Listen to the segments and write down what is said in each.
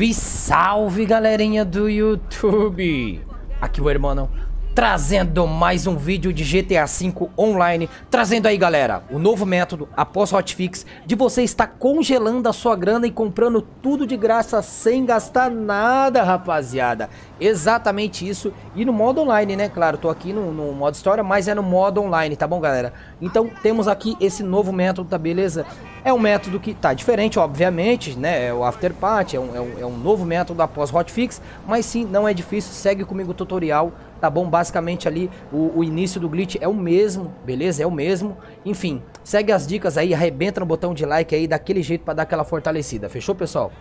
Salve, salve, galerinha do YouTube! Aqui o irmão não trazendo mais um vídeo de GTA V Online, trazendo aí galera, o novo método após hotfix de você estar congelando a sua grana e comprando tudo de graça sem gastar nada rapaziada, exatamente isso e no modo online né, claro, tô aqui no, no modo história, mas é no modo online, tá bom galera? Então temos aqui esse novo método, tá beleza? É um método que tá diferente obviamente, né, é o after party, é um, é um, é um novo método após hotfix, mas sim, não é difícil, segue comigo o tutorial tá bom? Basicamente ali o, o, início do glitch é o mesmo, beleza? É o mesmo. Enfim, segue as dicas aí, arrebenta no botão de like aí, daquele jeito para dar aquela fortalecida, fechou, pessoal?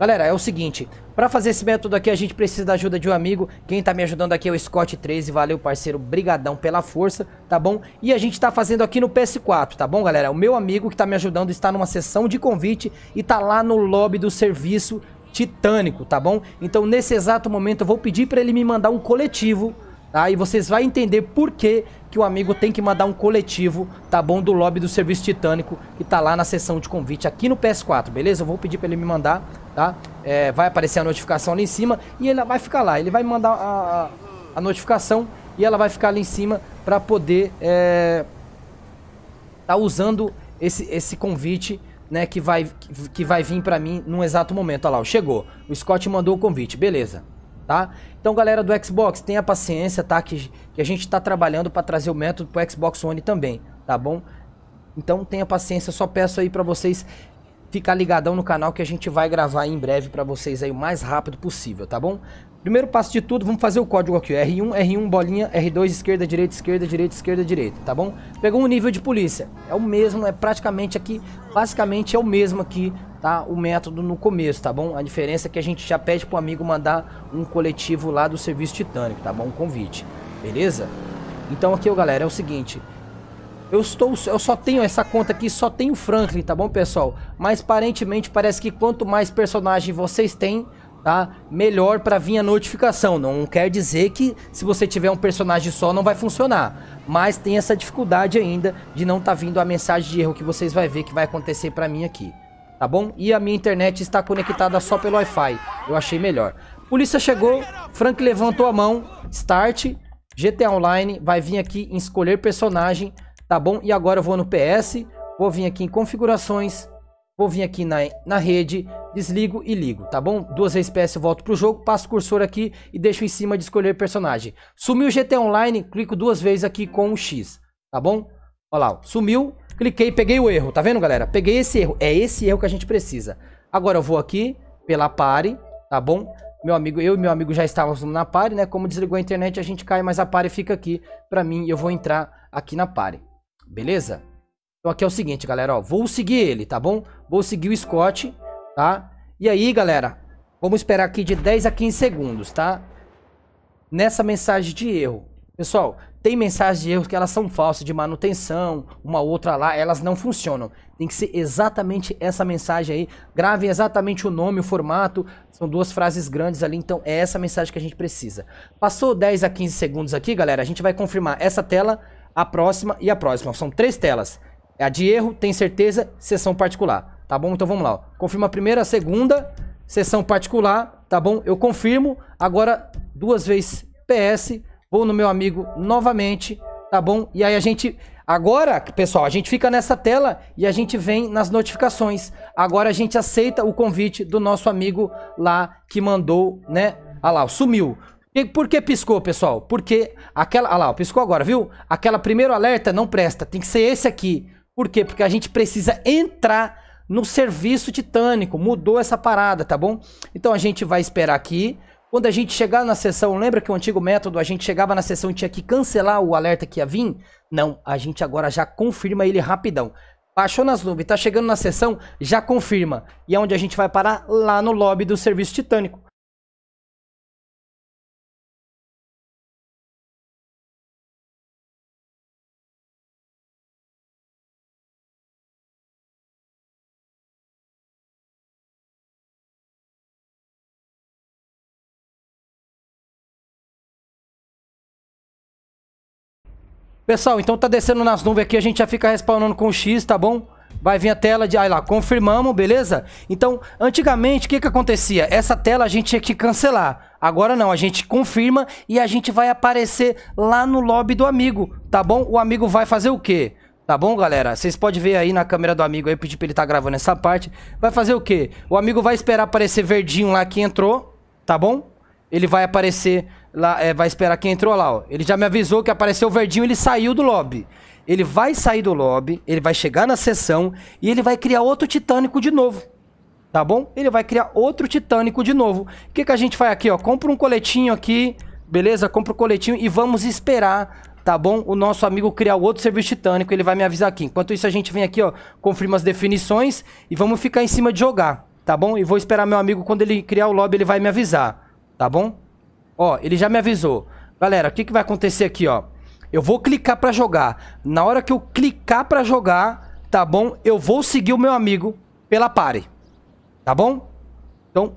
Galera, é o seguinte, para fazer esse método aqui a gente precisa da ajuda de um amigo, quem tá me ajudando aqui é o Scott13, valeu parceiro, brigadão pela força, tá bom? E a gente tá fazendo aqui no PS4, tá bom galera? O meu amigo que tá me ajudando está numa sessão de convite e tá lá no lobby do serviço titânico, tá bom? Então, nesse exato momento, eu vou pedir para ele me mandar um coletivo, tá? E vocês vão entender por que, que o amigo tem que mandar um coletivo, tá bom? Do lobby do serviço titânico, que tá lá na sessão de convite aqui no PS4, beleza? Eu vou pedir para ele me mandar, tá? É, vai aparecer a notificação ali em cima e ele vai ficar lá. Ele vai mandar a, a notificação e ela vai ficar ali em cima para poder... É, tá usando esse, esse convite né, que vai, que vai vir para mim num exato momento. Olha lá, chegou. O Scott mandou o convite, beleza. Tá? Então, galera do Xbox, tenha paciência, tá? Que, que a gente tá trabalhando para trazer o método pro Xbox One também, tá bom? Então, tenha paciência, só peço aí para vocês ficar ligadão no canal que a gente vai gravar em breve para vocês aí o mais rápido possível, tá bom? Primeiro passo de tudo, vamos fazer o código aqui, R1, R1, bolinha, R2, esquerda, direita, esquerda, direita, esquerda, direita, tá bom? Pegou um nível de polícia, é o mesmo, é praticamente aqui, basicamente é o mesmo aqui, tá? O método no começo, tá bom? A diferença é que a gente já pede pro amigo mandar um coletivo lá do serviço titânico, tá bom? Um convite, beleza? Então aqui, galera, é o seguinte, eu, estou, eu só tenho essa conta aqui, só tenho Franklin, tá bom, pessoal? Mas, aparentemente, parece que quanto mais personagem vocês têm, tá? Melhor para vir a notificação. Não quer dizer que se você tiver um personagem só não vai funcionar, mas tem essa dificuldade ainda de não tá vindo a mensagem de erro que vocês vai ver que vai acontecer para mim aqui, tá bom? E a minha internet está conectada só pelo Wi-Fi. Eu achei melhor. Polícia chegou, Frank levantou a mão, start, GTA Online, vai vir aqui em escolher personagem tá bom? E agora eu vou no PS, vou vir aqui em configurações, vou vir aqui na, na rede, desligo e ligo, tá bom? Duas vezes PS eu volto pro jogo, passo o cursor aqui e deixo em cima de escolher personagem. Sumiu GT Online, clico duas vezes aqui com o X, tá bom? Olha lá, sumiu, cliquei, peguei o erro, tá vendo galera? Peguei esse erro, é esse erro que a gente precisa. Agora eu vou aqui pela pare, tá bom? Meu amigo, eu e meu amigo já estávamos na pare, né? Como desligou a internet, a gente cai, mas a pare fica aqui pra mim e eu vou entrar aqui na pare beleza? Então aqui é o seguinte, galera, ó, vou seguir ele, tá bom? Vou seguir o Scott, tá? E aí, galera, vamos esperar aqui de 10 a 15 segundos, tá? Nessa mensagem de erro. Pessoal, tem mensagens de erro que elas são falsas, de manutenção, uma outra lá, elas não funcionam. Tem que ser exatamente essa mensagem aí. Gravem exatamente o nome, o formato. São duas frases grandes ali, então é essa mensagem que a gente precisa. Passou 10 a 15 segundos aqui, galera. A gente vai confirmar essa tela a próxima e a próxima. São três telas. A de erro, tem certeza, sessão particular. Tá bom? Então vamos lá. Confirma a primeira, a segunda, sessão particular. Tá bom? Eu confirmo. Agora, duas vezes PS. Vou no meu amigo novamente. Tá bom? E aí a gente... Agora, pessoal, a gente fica nessa tela e a gente vem nas notificações. Agora a gente aceita o convite do nosso amigo lá que mandou, né? Ah lá, sumiu. E por que piscou, pessoal? Porque aquela. Olha lá, piscou agora, viu? Aquela primeiro alerta não presta. Tem que ser esse aqui. Por quê? Porque a gente precisa entrar no serviço titânico. Mudou essa parada, tá bom? Então a gente vai esperar aqui. Quando a gente chegar na sessão, lembra que o antigo método a gente chegava na sessão e tinha que cancelar o alerta que ia vir? Não, a gente agora já confirma ele rapidão. Baixou nas nuvens, tá chegando na sessão, já confirma. E é onde a gente vai parar? Lá no lobby do serviço titânico. Pessoal, então tá descendo nas nuvens aqui, a gente já fica respawnando com X, tá bom? Vai vir a tela de... Aí lá, confirmamos, beleza? Então, antigamente, o que que acontecia? Essa tela a gente tinha que cancelar. Agora não, a gente confirma e a gente vai aparecer lá no lobby do amigo, tá bom? O amigo vai fazer o quê? Tá bom, galera? Vocês podem ver aí na câmera do amigo aí, pedir pra ele tá gravando essa parte. Vai fazer o quê? O amigo vai esperar aparecer verdinho lá que entrou, tá bom? Ele vai aparecer lá, é, vai esperar quem entrou lá, ó. Ele já me avisou que apareceu o verdinho, ele saiu do lobby. Ele vai sair do lobby, ele vai chegar na sessão e ele vai criar outro titânico de novo. Tá bom? Ele vai criar outro titânico de novo. O que, que a gente faz aqui, ó? Compra um coletinho aqui, beleza? Compra o um coletinho e vamos esperar, tá bom? O nosso amigo criar outro serviço titânico, ele vai me avisar aqui. Enquanto isso, a gente vem aqui, ó, confirma as definições e vamos ficar em cima de jogar, tá bom? E vou esperar meu amigo, quando ele criar o lobby, ele vai me avisar, tá bom? Ó, ele já me avisou. Galera, o que, que vai acontecer aqui, ó? Eu vou clicar pra jogar. Na hora que eu clicar pra jogar, tá bom? Eu vou seguir o meu amigo pela pare. Tá bom? Então...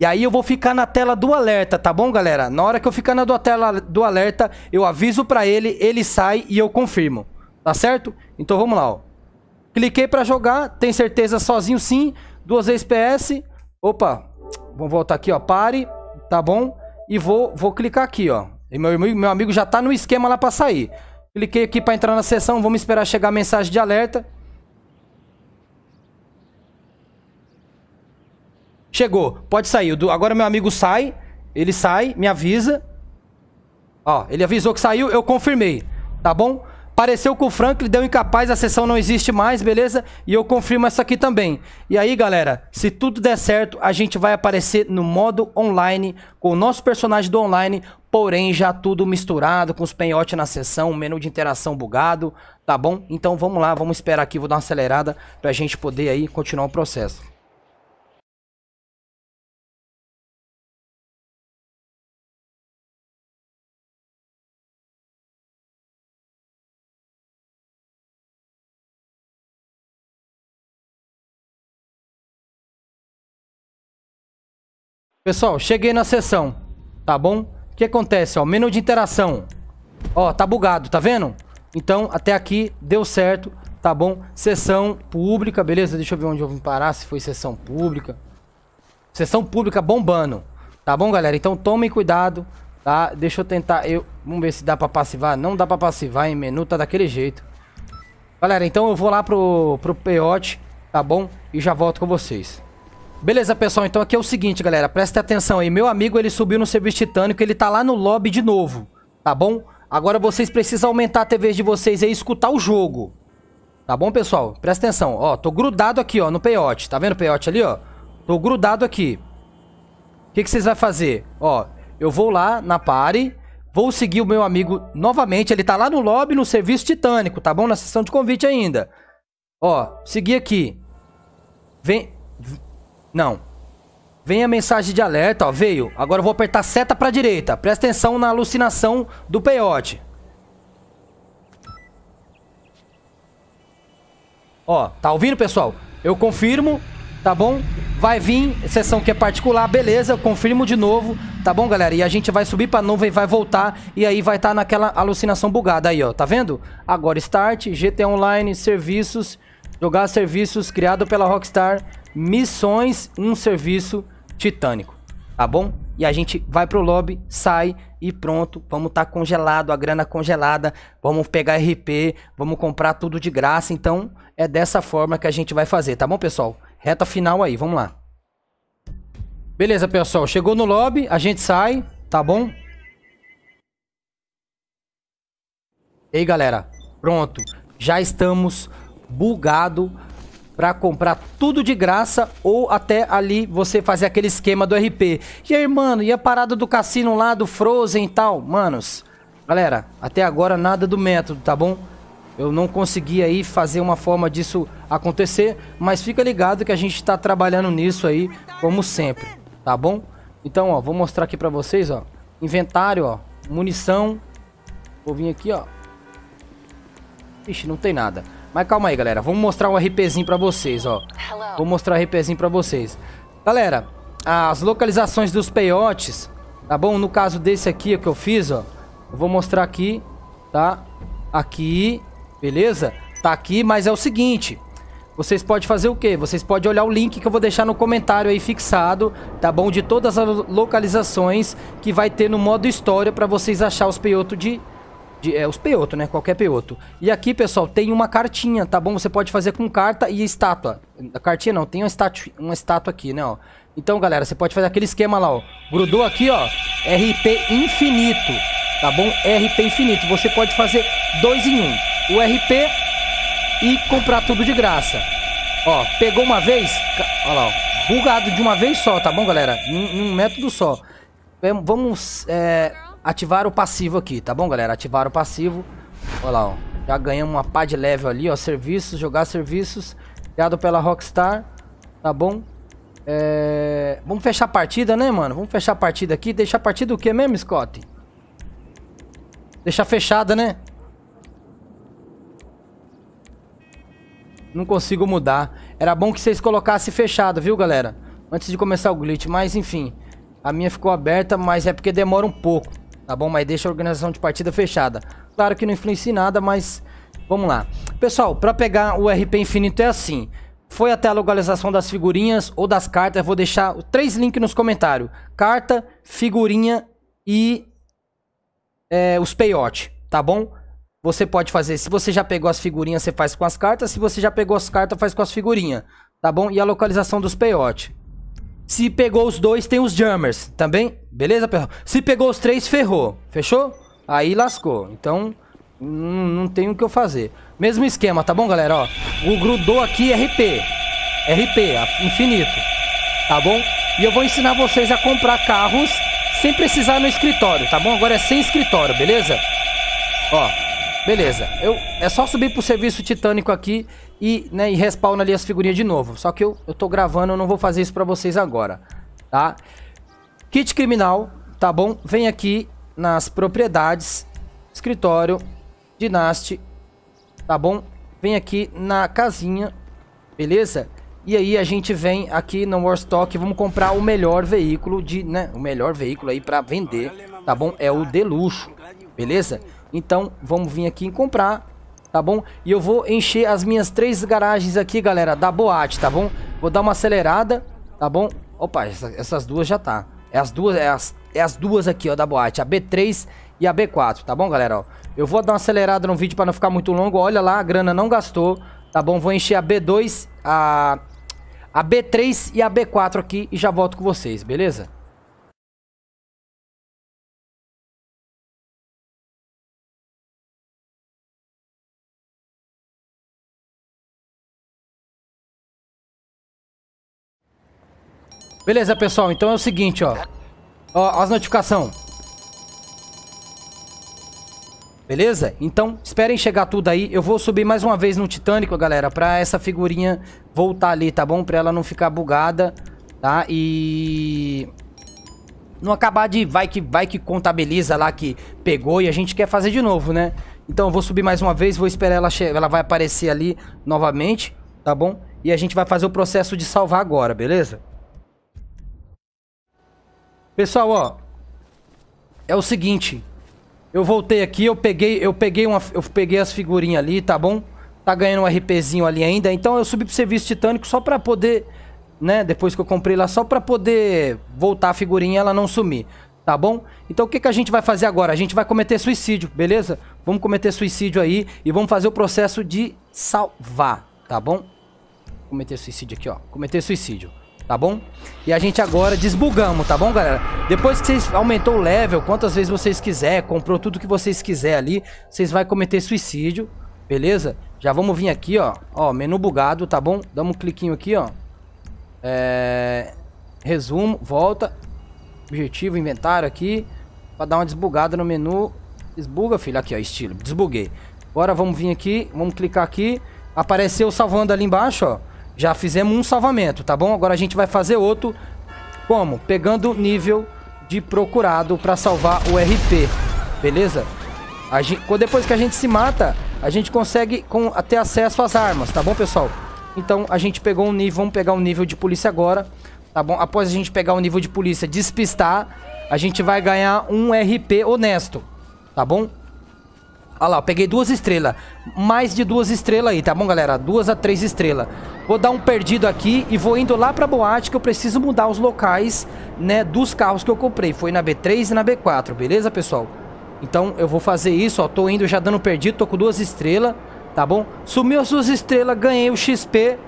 E aí eu vou ficar na tela do alerta, tá bom, galera? Na hora que eu ficar na tela do alerta, eu aviso pra ele, ele sai e eu confirmo. Tá certo? Então vamos lá, ó. Cliquei pra jogar, tem certeza sozinho sim. Duas vezes PS. Opa, Vamos voltar aqui, ó. Pare, tá bom? E vou, vou clicar aqui, ó. E meu, meu amigo já tá no esquema lá pra sair. Cliquei aqui pra entrar na sessão. Vamos esperar chegar a mensagem de alerta. Chegou. Pode sair. Agora meu amigo sai. Ele sai, me avisa. Ó, ele avisou que saiu, eu confirmei. Tá bom? Apareceu com o Franklin, deu incapaz, a sessão não existe mais, beleza? E eu confirmo essa aqui também. E aí, galera, se tudo der certo, a gente vai aparecer no modo online, com o nosso personagem do online, porém já tudo misturado, com os penhotes na sessão, menu de interação bugado, tá bom? Então vamos lá, vamos esperar aqui, vou dar uma acelerada pra gente poder aí continuar o processo. Pessoal, cheguei na sessão, tá bom? O que acontece, ó? Menu de interação. Ó, tá bugado, tá vendo? Então, até aqui deu certo, tá bom? Sessão pública, beleza? Deixa eu ver onde eu vim parar, se foi sessão pública. Sessão pública bombando, tá bom, galera? Então, tomem cuidado, tá? Deixa eu tentar, eu... Vamos ver se dá pra passivar. Não dá pra passivar, em menu tá daquele jeito. Galera, então eu vou lá pro, pro peote, tá bom? E já volto com vocês. Beleza, pessoal, então aqui é o seguinte, galera, presta atenção aí. Meu amigo, ele subiu no serviço titânico, ele tá lá no lobby de novo, tá bom? Agora vocês precisam aumentar a TV de vocês aí e escutar o jogo, tá bom, pessoal? Presta atenção, ó, tô grudado aqui, ó, no peiote, tá vendo o peiote ali, ó? Tô grudado aqui. O que, que vocês vão fazer? Ó, eu vou lá na pare, vou seguir o meu amigo novamente, ele tá lá no lobby, no serviço titânico, tá bom? Na sessão de convite ainda. Ó, seguir aqui. Vem, não. Vem a mensagem de alerta, ó, veio. Agora eu vou apertar seta pra direita. Presta atenção na alucinação do peiote. Ó, tá ouvindo, pessoal? Eu confirmo, tá bom? Vai vir sessão que é particular, beleza, eu confirmo de novo, tá bom, galera? E a gente vai subir pra nuvem, vai voltar, e aí vai estar tá naquela alucinação bugada aí, ó, tá vendo? Agora Start, GT Online, Serviços jogar serviços criado pela Rockstar, missões, um serviço titânico, tá bom? E a gente vai pro lobby, sai e pronto, vamos estar tá congelado, a grana congelada, vamos pegar RP, vamos comprar tudo de graça, então é dessa forma que a gente vai fazer, tá bom, pessoal? Reta final aí, vamos lá. Beleza, pessoal, chegou no lobby, a gente sai, tá bom? E aí, galera, pronto, já estamos bugado para comprar tudo de graça ou até ali você fazer aquele esquema do RP. E aí, mano, e a parada do cassino lá, do Frozen e tal? Manos, galera, até agora nada do método, tá bom? Eu não consegui aí fazer uma forma disso acontecer, mas fica ligado que a gente tá trabalhando nisso aí, como sempre, tá bom? Então, ó, vou mostrar aqui pra vocês, ó. Inventário, ó, munição. Vou vir aqui, ó. Ixi, não tem nada. Mas calma aí, galera. Vamos mostrar um RPzinho pra vocês, ó. Vou mostrar um RPzinho pra vocês. Galera, as localizações dos peiotes, tá bom? No caso desse aqui que eu fiz, ó. Eu vou mostrar aqui, tá? Aqui, beleza? Tá aqui, mas é o seguinte... Vocês podem fazer o quê? Vocês podem olhar o link que eu vou deixar no comentário aí fixado, tá bom? De todas as localizações que vai ter no modo história para vocês achar os peiotos de de, é, os peoto, né? Qualquer peoto. E aqui, pessoal, tem uma cartinha, tá bom? Você pode fazer com carta e estátua. A cartinha não, tem uma estátua, uma estátua aqui, né, ó. Então, galera, você pode fazer aquele esquema lá, ó. Grudou aqui, ó. RP infinito, tá bom? RP infinito. Você pode fazer dois em um. O RP e comprar tudo de graça. Ó, pegou uma vez, Olha lá, ó. Bugado de uma vez só, tá bom, galera? Num, método só. vamos... É ativar o passivo aqui, tá bom, galera? Ativar o passivo. Olha lá, ó. Já ganhamos uma pá de level ali, ó. Serviços, jogar serviços. Criado pela Rockstar. Tá bom? É... Vamos fechar a partida, né, mano? Vamos fechar a partida aqui. Deixar a partida o quê, mesmo, Scott? Deixar fechada, né? Não consigo mudar. Era bom que vocês colocassem fechado, viu, galera? Antes de começar o glitch, mas enfim. A minha ficou aberta, mas é porque demora um pouco tá bom? Mas deixa a organização de partida fechada. Claro que não influencia em nada, mas vamos lá. Pessoal, para pegar o RP infinito é assim. Foi até a localização das figurinhas ou das cartas, eu vou deixar três links nos comentários. Carta, figurinha e é, os peiote tá bom? Você pode fazer, se você já pegou as figurinhas, você faz com as cartas. Se você já pegou as cartas, faz com as figurinhas, tá bom? E a localização dos peiote se pegou os dois, tem os jammers também. Tá beleza, pessoal? Se pegou os três, ferrou. Fechou? Aí lascou. Então, não tem o que eu fazer. Mesmo esquema, tá bom, galera? Ó, o grudou aqui RP. RP, infinito. Tá bom? E eu vou ensinar vocês a comprar carros sem precisar no escritório, tá bom? Agora é sem escritório, beleza? Ó, beleza. Eu, é só subir pro serviço titânico aqui e, né, e respawna ali as figurinhas de novo. Só que eu, eu tô gravando, eu não vou fazer isso pra vocês agora, tá? Kit criminal, tá bom? Vem aqui nas propriedades, escritório, dinaste, tá bom? Vem aqui na casinha, beleza? E aí a gente vem aqui no Warstock, vamos comprar o melhor veículo de, né, o melhor veículo aí para vender, tá bom? É o de luxo, beleza? Então, vamos vir aqui em comprar tá bom? E eu vou encher as minhas três garagens aqui, galera, da boate, tá bom? Vou dar uma acelerada, tá bom? Opa, essa, essas duas já tá. É as duas, é as, é as duas aqui, ó, da boate. A B3 e a B4, tá bom, galera? Ó, eu vou dar uma acelerada no vídeo pra não ficar muito longo. Olha lá, a grana não gastou, tá bom? Vou encher a B2, a, a B3 e a B4 aqui e já volto com vocês, beleza? Beleza, pessoal. Então é o seguinte, ó. Ó, as notificações. Beleza? Então, esperem chegar tudo aí. Eu vou subir mais uma vez no Titânico, galera, pra essa figurinha voltar ali, tá bom? Pra ela não ficar bugada, tá? E... Não acabar de... Vai que, vai que contabiliza lá que pegou e a gente quer fazer de novo, né? Então, eu vou subir mais uma vez, vou esperar ela... Che... Ela vai aparecer ali novamente, tá bom? E a gente vai fazer o processo de salvar agora, beleza? Pessoal, ó. É o seguinte. Eu voltei aqui, eu peguei, eu peguei uma, eu peguei as figurinhas ali, tá bom? Tá ganhando um RPzinho ali ainda, então eu subi pro serviço titânico só pra poder, né, depois que eu comprei lá, só pra poder voltar a figurinha e ela não sumir, tá bom? Então o que que a gente vai fazer agora? A gente vai cometer suicídio, beleza? Vamos cometer suicídio aí e vamos fazer o processo de salvar, tá bom? Cometer suicídio aqui, ó. Cometer suicídio tá bom? E a gente agora desbugamos, tá bom, galera? Depois que vocês aumentou o level, quantas vezes vocês quiser, comprou tudo que vocês quiser ali, vocês vão cometer suicídio, beleza? Já vamos vir aqui, ó, ó, menu bugado, tá bom? Damos um cliquinho aqui, ó. É... Resumo, volta. Objetivo, inventário aqui. Pra dar uma desbugada no menu. Desbuga, filho. Aqui, ó, estilo. Desbuguei. Agora vamos vir aqui, vamos clicar aqui. Apareceu salvando ali embaixo, ó. Já fizemos um salvamento, tá bom? Agora a gente vai fazer outro. Como? Pegando nível de procurado para salvar o RP, beleza? Gente, depois que a gente se mata, a gente consegue com, ter acesso às armas, tá bom, pessoal? Então a gente pegou um nível, vamos pegar um nível de polícia agora, tá bom? Após a gente pegar o um nível de polícia, despistar, a gente vai ganhar um RP honesto, tá bom? Olha lá, eu peguei duas estrelas. Mais de duas estrelas aí, tá bom, galera? Duas a três estrelas. Vou dar um perdido aqui e vou indo lá pra boate que eu preciso mudar os locais, né, dos carros que eu comprei. Foi na B3 e na B4, beleza, pessoal? Então eu vou fazer isso, ó. Tô indo já dando perdido, tô com duas estrelas, tá bom? Sumiu as duas estrelas, ganhei o XP.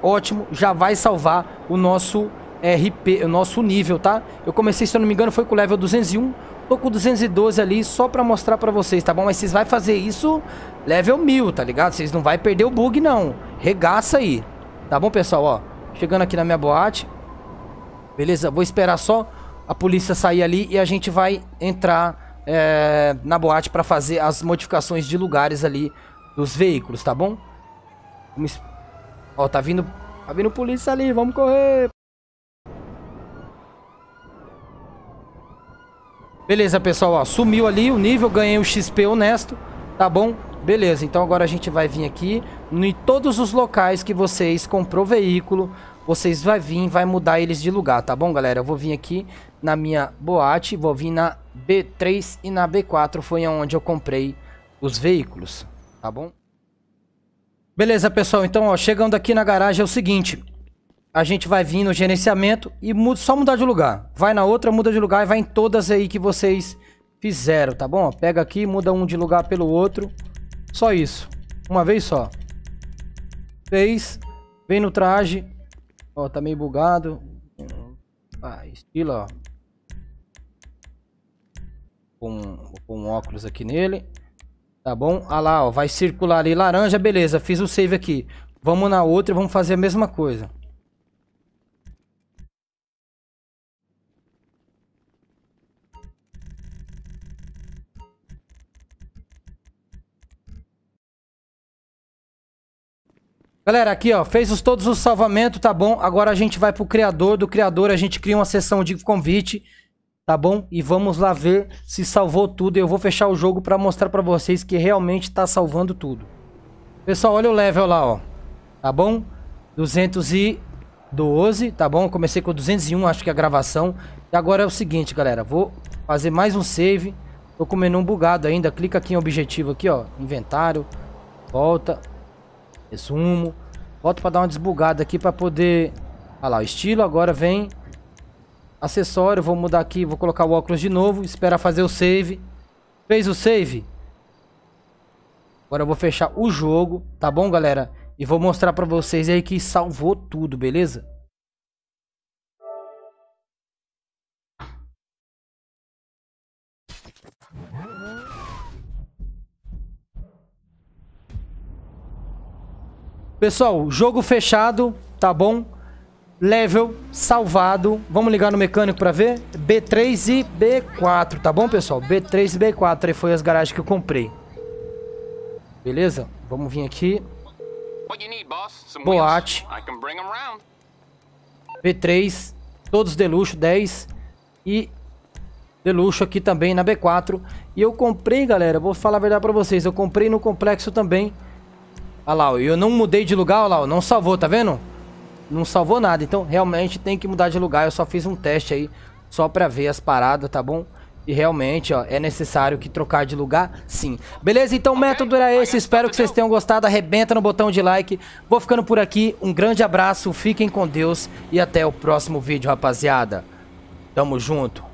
Ótimo, já vai salvar o nosso RP, o nosso nível, tá? Eu comecei, se eu não me engano, foi com o level 201. Tô com 212 ali só pra mostrar pra vocês, tá bom? Mas vocês vai fazer isso level 1000, tá ligado? Vocês não vai perder o bug, não. Regaça aí. Tá bom, pessoal? Ó, chegando aqui na minha boate. Beleza, vou esperar só a polícia sair ali e a gente vai entrar é, na boate pra fazer as modificações de lugares ali dos veículos, tá bom? Vamos... Ó, tá vindo... Tá vindo polícia ali, vamos correr! Beleza, pessoal, ó, sumiu ali o nível, ganhei o XP honesto, tá bom? Beleza, então agora a gente vai vir aqui, em todos os locais que vocês comprou veículo, vocês vai vir, vai mudar eles de lugar, tá bom, galera? Eu vou vir aqui na minha boate, vou vir na B3 e na B4, foi onde eu comprei os veículos, tá bom? Beleza, pessoal, então, ó, chegando aqui na garagem é o seguinte, a gente vai vir no gerenciamento e muda, só mudar de lugar. Vai na outra, muda de lugar e vai em todas aí que vocês fizeram, tá bom? Pega aqui, muda um de lugar pelo outro. Só isso. Uma vez só. Fez. Vem no traje. Ó, tá meio bugado. Ah, estilo, ó. Com, com um óculos aqui nele. Tá bom? Ah lá, ó. Vai circular ali laranja. Beleza, fiz o save aqui. Vamos na outra e vamos fazer a mesma coisa. Galera, aqui ó, fez os, todos os salvamentos, tá bom? Agora a gente vai pro criador, do criador a gente cria uma sessão de convite, tá bom? E vamos lá ver se salvou tudo. Eu vou fechar o jogo pra mostrar pra vocês que realmente tá salvando tudo. Pessoal, olha o level lá, ó. Tá bom? 212, tá bom? comecei com 201, acho que é a gravação. E agora é o seguinte, galera, vou fazer mais um save. Tô com o menu bugado ainda, clica aqui em objetivo aqui, ó, inventário, volta, Resumo. Volto para dar uma desbugada aqui para poder... Olha lá, o estilo agora vem... Acessório, vou mudar aqui, vou colocar o óculos de novo. Espera fazer o save. Fez o save? Agora eu vou fechar o jogo, tá bom, galera? E vou mostrar pra vocês aí que salvou tudo, beleza? Pessoal, jogo fechado, tá bom? Level salvado. Vamos ligar no mecânico pra ver? B3 e B4, tá bom, pessoal? B3 e B4 aí foi as garagens que eu comprei. Beleza? Vamos vir aqui. Boate. B3. Todos luxo, 10. E luxo aqui também na B4. E eu comprei, galera, vou falar a verdade pra vocês. Eu comprei no complexo também Olha lá, eu não mudei de lugar, olha lá, não salvou, tá vendo? Não salvou nada, então realmente tem que mudar de lugar. Eu só fiz um teste aí, só pra ver as paradas, tá bom? E realmente, ó, é necessário que trocar de lugar, sim. Beleza? Então o método era esse. Espero que vocês então. tenham gostado. Arrebenta no botão de like. Vou ficando por aqui. Um grande abraço, fiquem com Deus e até o próximo vídeo, rapaziada. Tamo junto.